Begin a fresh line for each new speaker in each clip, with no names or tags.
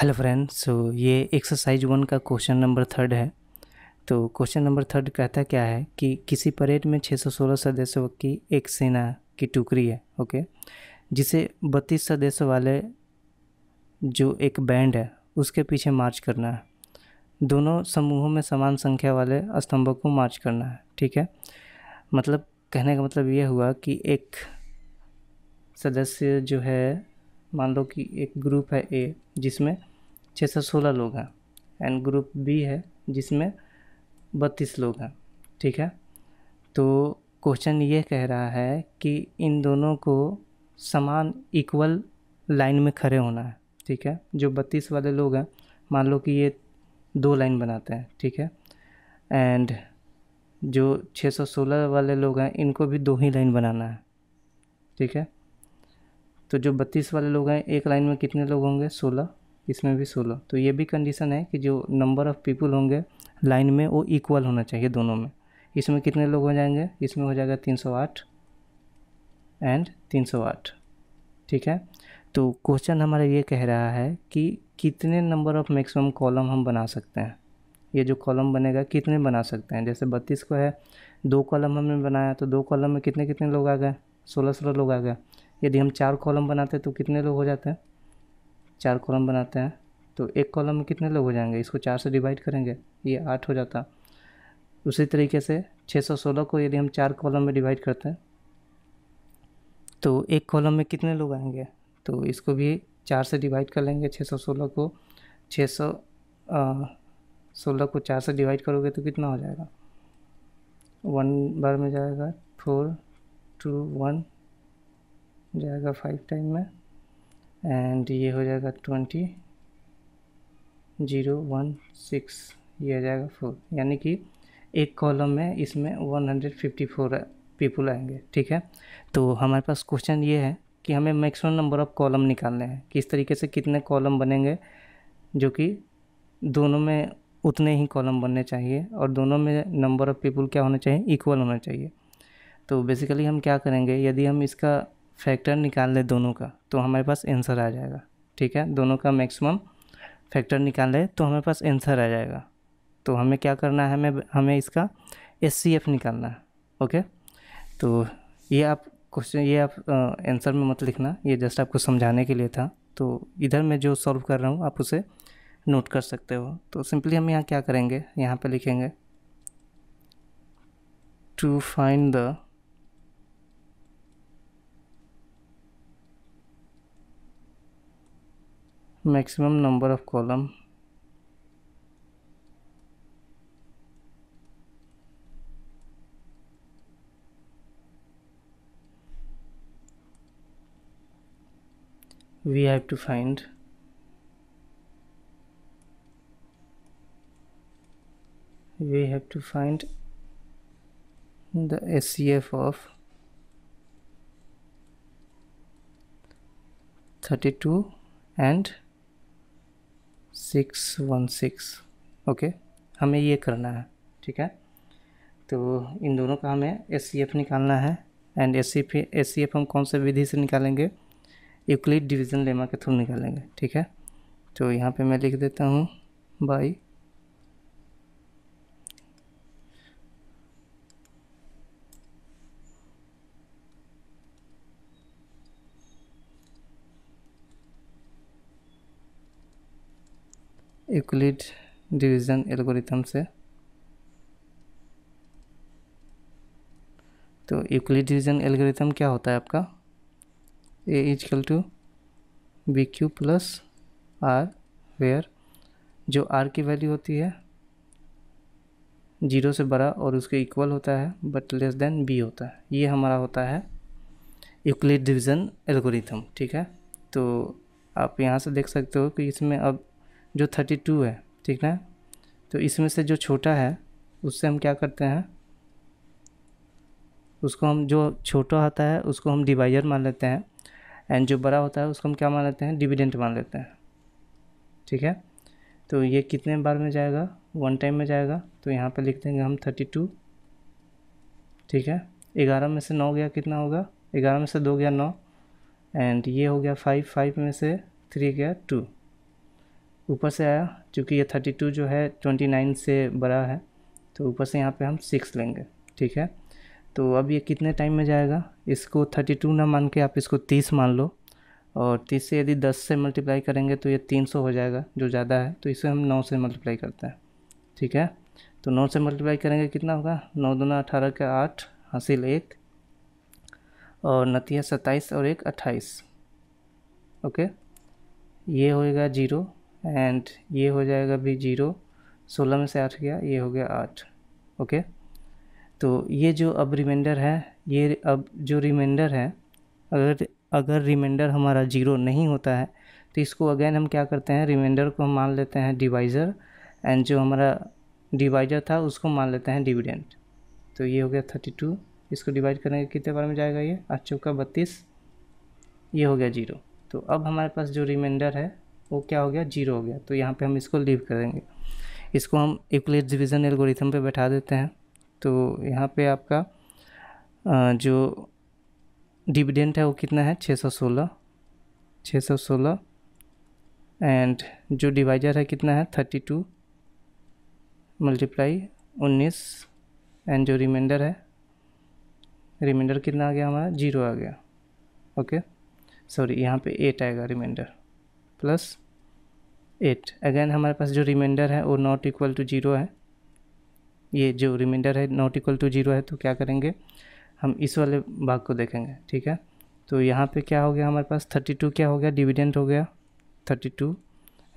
hello friends so ये exercise one का question number third है तो क्वेश्चन नंबर थर्ड कहता क्या है कि किसी परेड में 616 सदस्यों की एक सेना की टुकड़ी है ओके जिसे 32 सदस्यों वाले जो एक बैंड है उसके पीछे मार्च करना है दोनों समूहों में समान संख्या वाले स्तंभों को मार्च करना है ठीक है मतलब कहने का मतलब यह हुआ कि एक सदस्य जो है मान लो कि एक ग्रुप है ए जिसमें छः सौ सोलह लोग हैं एंड ग्रुप बी है जिसमें बत्तीस लोग हैं ठीक है तो क्वेश्चन ये कह रहा है कि इन दोनों को समान इक्वल लाइन में खड़े होना है ठीक है जो बत्तीस वाले लोग हैं मान लो कि ये दो लाइन बनाते हैं ठीक है एंड जो 616 वाले लोग हैं इनको भी दो ही लाइन बनाना है ठीक है तो जो बत्तीस वाले लोग हैं एक लाइन में कितने लोग होंगे सोलह इसमें भी सोलह तो ये भी कंडीशन है कि जो नंबर ऑफ़ पीपल होंगे लाइन में वो इक्वल होना चाहिए दोनों में इसमें कितने लोग हो जाएंगे इसमें हो जाएगा तीन सौ आठ एंड तीन सौ आठ ठीक है तो क्वेश्चन हमारा ये कह रहा है कि कितने नंबर ऑफ़ मैक्सिमम कॉलम हम बना सकते हैं ये जो कॉलम बनेगा कितने बना सकते हैं जैसे बत्तीस को है दो कॉलम हमने बनाया तो दो कॉलम में कितने कितने लोग आ गए सोलह सोलह लोग आ गए यदि हम चार कॉलम बनाते तो कितने लोग हो जाते हैं चार कॉलम बनाते हैं तो एक कॉलम में कितने लोग हो जाएंगे इसको चार से डिवाइड करेंगे ये आठ हो जाता उसी तरीके से छः सौ सोलह को यदि हम चार कॉलम में डिवाइड करते हैं तो एक कॉलम में कितने लोग आएंगे तो इसको भी चार से डिवाइड कर लेंगे छः सौ सोलह को छः सौ सोलह को चार से डिवाइड करोगे तो कितना हो जाएगा वन बार में जाएगा फोर टू वन जाएगा फाइव टाइम में एंड ये हो जाएगा ट्वेंटी जीरो वन सिक्स ये आ जाएगा फोर यानी कि एक कॉलम में इसमें one hundred fifty four people आएंगे ठीक है तो हमारे पास क्वेश्चन ये है कि हमें मैक्सिमम नंबर ऑफ़ कॉलम निकालने हैं किस तरीके से कितने कॉलम बनेंगे जो कि दोनों में उतने ही कॉलम बनने चाहिए और दोनों में नंबर ऑफ़ पीपुल क्या होना चाहिए इक्वल होना चाहिए तो बेसिकली हम क्या करेंगे यदि हम इसका फैक्टर निकाल लें दोनों का तो हमारे पास आंसर आ जाएगा ठीक है दोनों का मैक्सिमम फैक्टर निकाले तो हमारे पास आंसर आ जाएगा तो हमें क्या करना है हमें हमें इसका एस निकालना है ओके तो ये आप क्वेश्चन ये आप आंसर में मत लिखना ये जस्ट आपको समझाने के लिए था तो इधर मैं जो सॉल्व कर रहा हूँ आप उसे नोट कर सकते हो तो सिंपली हम यहाँ क्या करेंगे यहाँ पर लिखेंगे to find the maximum number of column we have to find we have to find the SCF of 32 and six one six okay हमें ये करना है ठीक है तो इन दोनों का हमें एस निकालना है एंड एस सी हम कौन से विधि से निकालेंगे यूक्लिड डिवीज़न लेमा के थ्रू निकालेंगे ठीक है तो यहाँ पे मैं लिख देता हूँ बाई यूक्लिड डिवीजन एल्गोरिथम से तो यूक्लिड डिवीजन एल्गोरिथम क्या होता है आपका A equal to B Q plus R where जो आर की वैल्यू होती है जीरो से बड़ा और उसके इक्वल होता है बट लेस देन बी होता है ये हमारा होता है यूक्लिड डिवीज़न एल्गोरिथम ठीक है तो आप यहाँ से देख सकते हो कि इसमें अब जो थर्टी टू है ठीक ना तो इसमें से जो छोटा है उससे हम क्या करते हैं उसको हम जो छोटा होता है उसको हम डिवाइजर मान लेते हैं एंड जो बड़ा होता है उसको हम क्या मान लेते हैं डिविडेंट मान लेते हैं ठीक है तो ये कितने बार में जाएगा वन टाइम में जाएगा तो यहाँ पे लिख देंगे हम थर्टी टू ठीक है ग्यारह में से नौ गया कितना होगा ग्यारह में से दो गया नौ एंड ये हो गया फाइव फाइव में से थ्री गया टू ऊपर से आया क्योंकि ये थर्टी टू जो है ट्वेंटी नाइन से बड़ा है तो ऊपर से यहाँ पे हम सिक्स लेंगे ठीक है तो अब ये कितने टाइम में जाएगा इसको थर्टी टू ना मान के आप इसको तीस मान लो और तीस से यदि दस से मल्टीप्लाई करेंगे तो ये तीन सौ हो जाएगा जो ज़्यादा है तो इसे हम नौ से मल्टीप्लाई करते हैं ठीक है तो नौ से मल्टीप्लाई करेंगे कितना होगा नौ दूना अठारह का आठ हासिल एक और नतीजा सत्ताईस और एक अट्ठाईस ओके ये होएगा जीरो एंड ये हो जाएगा भी जीरो सोलह में से आठ गया ये हो गया आठ ओके तो ये जो अब रिमाइंडर है ये अब जो रिमाइंडर है अगर अगर रिमाइंडर हमारा जीरो नहीं होता है तो इसको अगेन हम क्या करते हैं रिमाइंडर को हम मान लेते हैं डिवाइज़र एंड जो हमारा डिवाइजर था उसको मान लेते हैं डिविडेंट तो ये हो गया थर्टी टू इसको डिवाइड करेंगे कितने बार में जाएगा ये आठ चौका बत्तीस ये हो गया जीरो तो अब हमारे पास जो रिमाइंडर है वो क्या हो गया जीरो हो गया तो यहाँ पे हम इसको लीव करेंगे इसको हम इक्वलेट डिवीज़न एल्गोरिथम पे बैठा देते हैं तो यहाँ पे आपका जो डिविडेंट है वो कितना है 616 616 एंड जो डिवाइजर है कितना है 32 मल्टीप्लाई 19 एंड जो रिमाइंडर है रिमाइंडर कितना आ गया हमारा जीरो आ गया ओके सॉरी यहाँ पे एट आएगा रिमाइंडर प्लस एट अगेन हमारे पास जो रिमाइंडर है वो नॉट इक्वल टू जीरो है ये जो रिमाइंडर है नॉट इक्वल टू जीरो है तो क्या करेंगे हम इस वाले भाग को देखेंगे ठीक है तो यहाँ पे क्या हो गया हमारे पास थर्टी टू क्या हो गया डिविडेंड हो गया थर्टी टू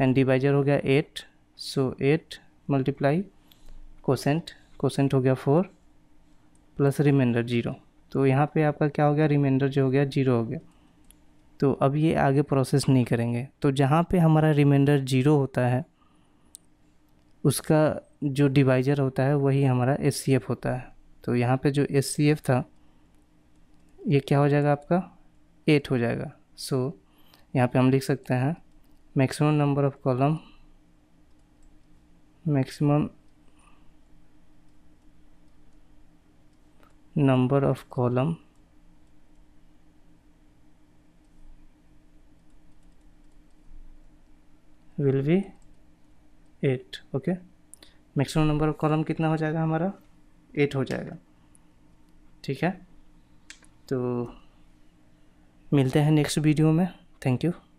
एंड डिवाइजर हो गया eight so eight multiply quotient quotient हो गया फोर प्लस रिमाइंडर जीरो तो यहाँ पे आपका क्या हो गया रिमाइंडर जो हो गया जीरो हो गया तो अब ये आगे प्रोसेस नहीं करेंगे तो जहाँ पे हमारा रिमाइंडर जीरो होता है उसका जो डिवाइजर होता है वही हमारा एस होता है तो यहाँ पे जो एस था ये क्या हो जाएगा आपका एट हो जाएगा सो so, यहाँ पे हम लिख सकते हैं maximum number of column maximum number of column will be eight okay maximum number of column कितना हो जाएगा हमारा एट हो जाएगा ठीक है तो मिलते हैं नेक्स्ट वीडियो में थैंक यू